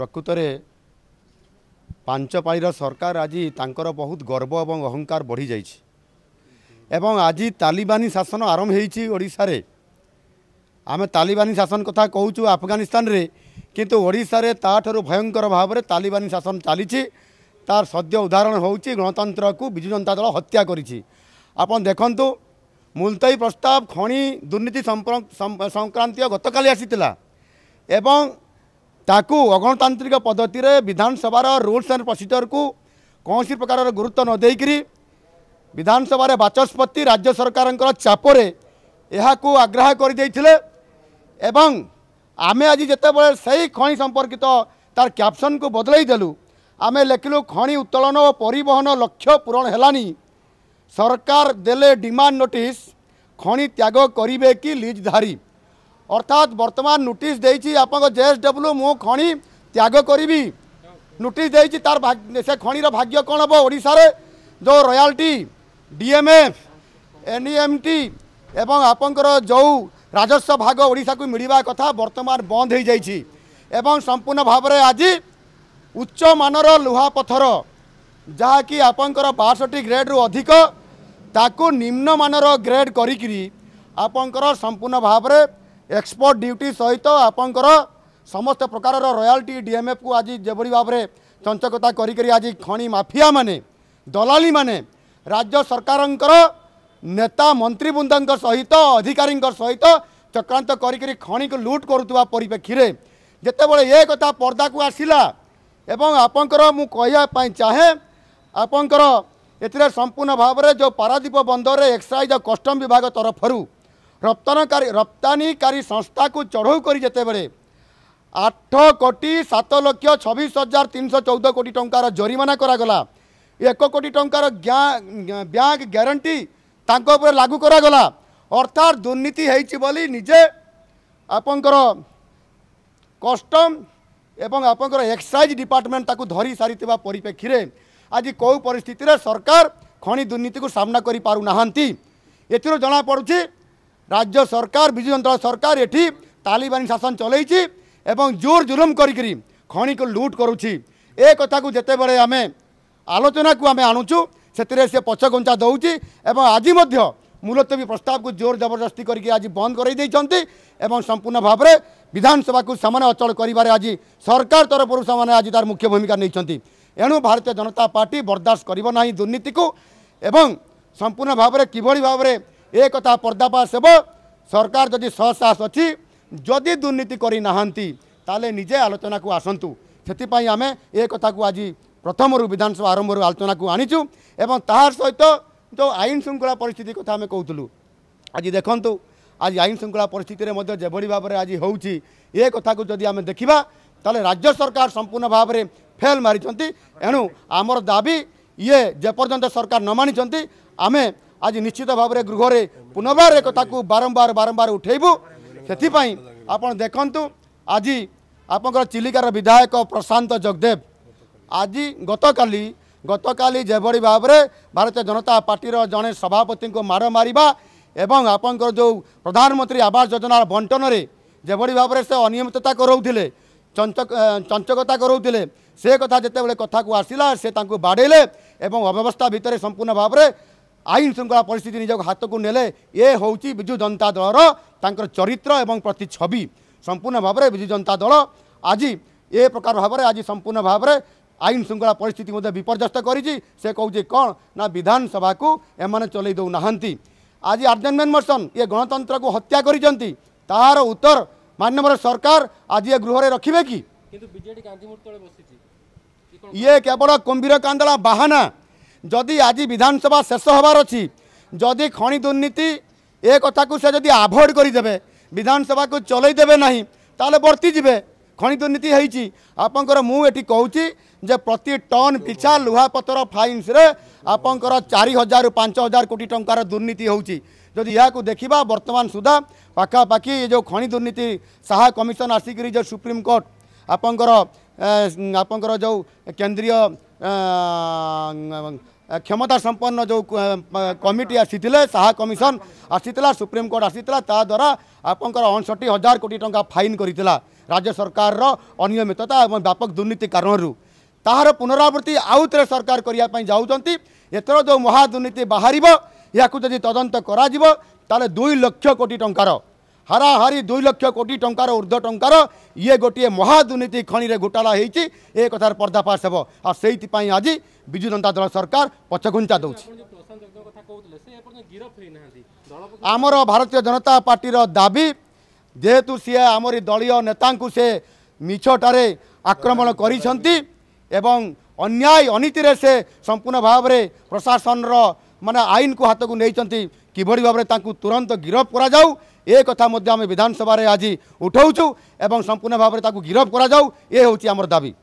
ପ୍ରକୃତରେ ପାଞ୍ଚ ପାଳିର ସରକାର ଆଜି ତାଙ୍କର ବହୁତ ଗର୍ବ ଏବଂ ଅହଙ୍କାର ବଢ଼ିଯାଇଛି ଏବଂ ଆଜି ତାଲିବାନୀ ଶାସନ ଆରମ୍ଭ ହୋଇଛି ଓଡ଼ିଶାରେ ଆମେ ତାଲିବାନୀ ଶାସନ କଥା କହୁଛୁ ଆଫଗାନିସ୍ତାନରେ କିନ୍ତୁ ଓଡ଼ିଶାରେ ତାଠାରୁ ଭୟଙ୍କର ଭାବରେ ତାଲିବାନୀ ଶାସନ ଚାଲିଛି ତାର ସଦ୍ୟ ଉଦାହରଣ ହେଉଛି ଗଣତନ୍ତ୍ରକୁ ବିଜୁ ଜନତା ଦଳ ହତ୍ୟା କରିଛି ଆପଣ ଦେଖନ୍ତୁ ମୁଲତଈ ପ୍ରସ୍ତାବ ଖଣି ଦୁର୍ନୀତି ସଂକ୍ରାନ୍ତୀୟ ଗତକାଲି ଆସିଥିଲା ଏବଂ ତାକୁ ଅଗଣତାନ୍ତ୍ରିକ ପଦ୍ଧତିରେ ବିଧାନସଭାର ରୁଲ୍ସ ଆଣ୍ଡ ପ୍ରୋସିଡରକୁ କୌଣସି ପ୍ରକାରର ଗୁରୁତ୍ୱ ନ ଦେଇକରି ବିଧାନସଭାରେ ବାଚସ୍ପତି ରାଜ୍ୟ ସରକାରଙ୍କର ଚାପରେ ଏହାକୁ ଆଗ୍ରହ କରିଦେଇଥିଲେ ଏବଂ ଆମେ ଆଜି ଯେତେବେଳେ ସେହି ଖଣି ସମ୍ପର୍କିତ ତାର କ୍ୟାପ୍ସନ୍କୁ ବଦଳାଇ ଦେଲୁ ଆମେ ଲେଖିଲୁ ଖଣି ଉତ୍ତୋଳନ ଓ ପରିବହନ ଲକ୍ଷ୍ୟ ପୂରଣ ହେଲାନି ସରକାର ଦେଲେ ଡିମାଣ୍ଡ ନୋଟିସ୍ ଖଣି ତ୍ୟାଗ କରିବେ କି ଲିଜ୍ଧାରୀ ଅର୍ଥାତ୍ ବର୍ତ୍ତମାନ ନୋଟିସ୍ ଦେଇଛି ଆପଣଙ୍କ ଜେ ଏସ୍ ଡବ୍ଲୁ ମୁଁ ଖଣି ତ୍ୟାଗ କରିବି ନୋଟିସ୍ ଦେଇଛି ତାର ସେ ଖଣିର ଭାଗ୍ୟ କ'ଣ ହେବ ଓଡ଼ିଶାରେ ଯେଉଁ royalty D M F N M T ଏବଂ ଆପଣଙ୍କର ଯେଉଁ ରାଜସ୍ୱ ଭାଗ ଓଡ଼ିଶାକୁ ମିଳିବା କଥା ବର୍ତ୍ତମାନ ବନ୍ଦ ହୋଇଯାଇଛି ଏବଂ ସମ୍ପୂର୍ଣ୍ଣ ଭାବରେ ଆଜି ଉଚ୍ଚମାନର ଲୁହାପଥର ଯାହାକି ଆପଣଙ୍କର ବାଷଠି ଗ୍ରେଡ଼୍ରୁ ଅଧିକ ତାକୁ ନିମ୍ନମାନର ଗ୍ରେଡ଼୍ କରିକିରି ଆପଣଙ୍କର ସମ୍ପୂର୍ଣ୍ଣ ଭାବରେ ଏକ୍ସପୋର୍ଟ ଡ୍ୟୁଟି ସହିତ ଆପଣଙ୍କର ସମସ୍ତ ପ୍ରକାରର ରୟାଲିଟି ଡିଏମ୍ଏଫ୍କୁ ଆଜି ଯେଭଳି ଭାବରେ ଚଞ୍ଚକତା କରିକରି ଆଜି ଖଣି ମାଫିଆମାନେ ଦଲାଲିମାନେ ରାଜ୍ୟ ସରକାରଙ୍କର ନେତା ମନ୍ତ୍ରୀବୃନ୍ଦଙ୍କ ସହିତ ଅଧିକାରୀଙ୍କ ସହିତ ଚକ୍ରାନ୍ତ କରିକରି ଖଣିକୁ ଲୁଟ୍ କରୁଥିବା ପରିପ୍ରେକ୍ଷୀରେ ଯେତେବେଳେ ଏ କଥା ପର୍ଦ୍ଦାକୁ ଆସିଲା ଏବଂ ଆପଣଙ୍କର ମୁଁ କହିବା ପାଇଁ ଚାହେଁ ଆପଣଙ୍କର ଏଥିରେ ସମ୍ପୂର୍ଣ୍ଣ ଭାବରେ ଯେଉଁ ପାରାଦ୍ୱୀପ ବନ୍ଦରରେ ଏକ୍ସାଇଜ୍ କଷ୍ଟମ୍ ବିଭାଗ ତରଫରୁ ରପ୍ତାନକାରୀ ରପ୍ତାନିକାରୀ ସଂସ୍ଥାକୁ ଚଢ଼ଉ କରି ଯେତେବେଳେ ଆଠ କୋଟି ସାତ ଲକ୍ଷ ଛବିଶ ହଜାର ତିନିଶହ ଚଉଦ କୋଟି ଟଙ୍କାର ଜରିମାନା କରାଗଲା ଏକ କୋଟି ଟଙ୍କାର ବ୍ୟାଙ୍କ ଗ୍ୟାରେଣ୍ଟି ତାଙ୍କ ଉପରେ ଲାଗୁ କରାଗଲା ଅର୍ଥାତ୍ ଦୁର୍ନୀତି ହେଇଛି ବୋଲି ନିଜେ ଆପଣଙ୍କର କଷ୍ଟମ ଏବଂ ଆପଣଙ୍କର ଏକ୍ସାଇଜ ଡିପାର୍ଟମେଣ୍ଟ ତାକୁ ଧରି ସାରିଥିବା ପରିପ୍ରେକ୍ଷୀରେ ଆଜି କେଉଁ ପରିସ୍ଥିତିରେ ସରକାର ଖଣି ଦୁର୍ନୀତିକୁ ସାମ୍ନା କରିପାରୁନାହାନ୍ତି ଏଥିରୁ ଜଣାପଡ଼ୁଛି রাজ্য সরকার বিজু জনতা সরকার এটি তালিবানী শাসন চলাইছি এবং জোর জুলুম করি খনিকে লুট করুছি এ কথা যেতবে আমি আলোচনা আমি আনুছু সেতিরে সে পছগঞ্চা দৌছি এবং আজি মধ্যে মূলতবী প্রস্তাবক জোর জবরদস্তি করি আজ বন্ধ করে দিয়েছেন এবং সম্পূর্ণ ভাবে বিধানসভা সেমানে অচল করবার আজ সরকার তরফর সে আজ তার মুখ্য ভূমিকা নিয়েছেন এণু ভারতীয় জনতা পার্টি বরদাস্ত করব না দুর্নীতি এবং সম্পূর্ণ ভাবে কিভাবে ভাবে एथा पर्दापास सरकार जि सहस अच्छा जि दुर्न निजे आलोचनाको आसन्तुपे एज प्रथमहरू विधानसभा आरम्भ आलोचनाको आनिचु एसहित जो आइन शृङ्खला परिस्थिति कथाु आज देखु आज आइन शृङ्खला परिस्थिति भावना आज हौ चाहिँ एउटा आम देखा तरकार सम्पूर्ण भावर फेल् मरिु आमर दाबी इपर्न्त सरकार नमानी आमे ଆଜି ନିଶ୍ଚିତ ଭାବରେ ଗୃହରେ ପୁନର୍ବାର ଏକ ତାକୁ ବାରମ୍ବାର ବାରମ୍ବାର ଉଠାଇବୁ ସେଥିପାଇଁ ଆପଣ ଦେଖନ୍ତୁ ଆଜି ଆପଣଙ୍କର ଚିଲିକାର ବିଧାୟକ ପ୍ରଶାନ୍ତ ଜଗଦେବ ଆଜି ଗତକାଲି ଗତକାଲି ଯେଭଳି ଭାବରେ ଭାରତୀୟ ଜନତା ପାର୍ଟିର ଜଣେ ସଭାପତିଙ୍କୁ ମାଡ଼ ମାରିବା ଏବଂ ଆପଣଙ୍କର ଯେଉଁ ପ୍ରଧାନମନ୍ତ୍ରୀ ଆବାସ ଯୋଜନାର ବଣ୍ଟନରେ ଯେଭଳି ଭାବରେ ସେ ଅନିୟମିତତା କରାଉଥିଲେ ଚଞ୍ଚକତା କରାଉଥିଲେ ସେ କଥା ଯେତେବେଳେ କଥାକୁ ଆସିଲା ସେ ତାଙ୍କୁ ବାଡ଼େଇଲେ ଏବଂ ଅବ୍ୟବସ୍ଥା ଭିତରେ ସମ୍ପୂର୍ଣ୍ଣ ଭାବରେ ଆଇନ ଶୃଙ୍ଖଳା ପରିସ୍ଥିତି ନିଜକୁ ହାତକୁ ନେଲେ ଏ ହେଉଛି ବିଜୁ ଜନତା ଦଳର ତାଙ୍କର ଚରିତ୍ର ଏବଂ ପ୍ରତିଛବି ସମ୍ପୂର୍ଣ୍ଣ ଭାବରେ ବିଜୁ ଜନତା ଦଳ ଆଜି ଏ ପ୍ରକାର ଭାବରେ ଆଜି ସମ୍ପୂର୍ଣ୍ଣ ଭାବରେ ଆଇନ ଶୃଙ୍ଖଳା ପରିସ୍ଥିତି ମଧ୍ୟ ବିପର୍ଯ୍ୟସ୍ତ କରିଛି ସେ କହୁଛି କ'ଣ ନା ବିଧାନସଭାକୁ ଏମାନେ ଚଲେଇ ଦେଉନାହାନ୍ତି ଆଜି ଆର୍ଜେଣ୍ଟମେଣ୍ଟ ମୋସନ୍ ଇଏ ଗଣତନ୍ତ୍ରକୁ ହତ୍ୟା କରିଛନ୍ତି ତାହାର ଉତ୍ତର ମାନ୍ୟବର ସରକାର ଆଜି ଏ ଗୃହରେ ରଖିବେ କି ଇଏ କେବଳ କୁମ୍ଭୀର କାନ୍ଦଳା ବାହାନା ଯଦି ଆଜି ବିଧାନସଭା ଶେଷ ହେବାର ଅଛି ଯଦି ଖଣି ଦୁର୍ନୀତି ଏ କଥାକୁ ସେ ଯଦି ଆଭଏଡ଼୍ କରିଦେବେ ବିଧାନସଭାକୁ ଚଲେଇଦେବେ ନାହିଁ ତାହେଲେ ବର୍ତ୍ତିଯିବେ ଖଣି ଦୁର୍ନୀତି ହେଇଛି ଆପଣଙ୍କର ମୁଁ ଏଠି କହୁଛି ଯେ ପ୍ରତି ଟନ୍ ପିଛା ଲୁହାପଥର ଫାଇନ୍ସରେ ଆପଣଙ୍କର ଚାରି ହଜାରରୁ ପାଞ୍ଚ ହଜାର କୋଟି ଟଙ୍କାର ଦୁର୍ନୀତି ହେଉଛି ଯଦି ଏହାକୁ ଦେଖିବା ବର୍ତ୍ତମାନ ସୁଦ୍ଧା ପାଖାପାଖି ଏ ଯେଉଁ ଖଣି ଦୁର୍ନୀତି ଶାହା କମିଶନ ଆସିକରି ଯେଉଁ ସୁପ୍ରିମକୋର୍ଟ ଆପଣଙ୍କର ଆପଣଙ୍କର ଯେଉଁ କେନ୍ଦ୍ରୀୟ କ୍ଷମତା ସମ୍ପନ୍ନ ଯେଉଁ କମିଟି ଆସିଥିଲେ ଶାହା କମିଶନ ଆସିଥିଲା ସୁପ୍ରିମକୋର୍ଟ ଆସିଥିଲା ତା ଦ୍ୱାରା ଆପଣଙ୍କର ଅଣଷଠି ହଜାର କୋଟି ଟଙ୍କା ଫାଇନ୍ କରିଥିଲା ରାଜ୍ୟ ସରକାରର ଅନିୟମିତତା ଏବଂ ବ୍ୟାପକ ଦୁର୍ନୀତି କାରଣରୁ ତାହାର ପୁନରାବୃତ୍ତି ଆଉ ଥରେ ସରକାର କରିବା ପାଇଁ ଯାଉଛନ୍ତି ଏଥର ଯେଉଁ ମହାଦୁର୍ନୀତି ବାହାରିବ ଏହାକୁ ଯଦି ତଦନ୍ତ କରାଯିବ ତାହେଲେ ଦୁଇ ଲକ୍ଷ କୋଟି ଟଙ୍କାର ହାରାହାରି ଦୁଇ ଲକ୍ଷ କୋଟି ଟଙ୍କାର ଉର୍ଦ୍ଧ୍ୱ ଟଙ୍କାର ଇଏ ଗୋଟିଏ ମହାଦୁର୍ନୀତି ଖଣିରେ ଘୋଟାଳା ହେଇଛି ଏ କଥାରେ ପର୍ଦ୍ଦାଫାସ ହେବ ଆଉ ସେଇଥିପାଇଁ ଆଜି ବିଜୁ ଜନତା ଦଳ ସରକାର ପଛଘୁଞ୍ଚା ଦେଉଛି ଆମର ଭାରତୀୟ ଜନତା ପାର୍ଟିର ଦାବି ଯେହେତୁ ସିଏ ଆମରି ଦଳୀୟ ନେତାଙ୍କୁ ସେ ମିଛଟାରେ ଆକ୍ରମଣ କରିଛନ୍ତି ଏବଂ ଅନ୍ୟାୟ ଅନୀତିରେ ସେ ସମ୍ପୂର୍ଣ୍ଣ ଭାବରେ ପ୍ରଶାସନର ମାନେ ଆଇନକୁ ହାତକୁ ନେଇଛନ୍ତି କିଭଳି ଭାବରେ ତାଙ୍କୁ ତୁରନ୍ତ ଗିରଫ କରାଯାଉ এই কথা মধ্যমে বিধানসভারে আজি উঠাউচু এবং সম্পূর্ণভাবে তাকু গিরব করা যাও এ হউচি আমরো দাবি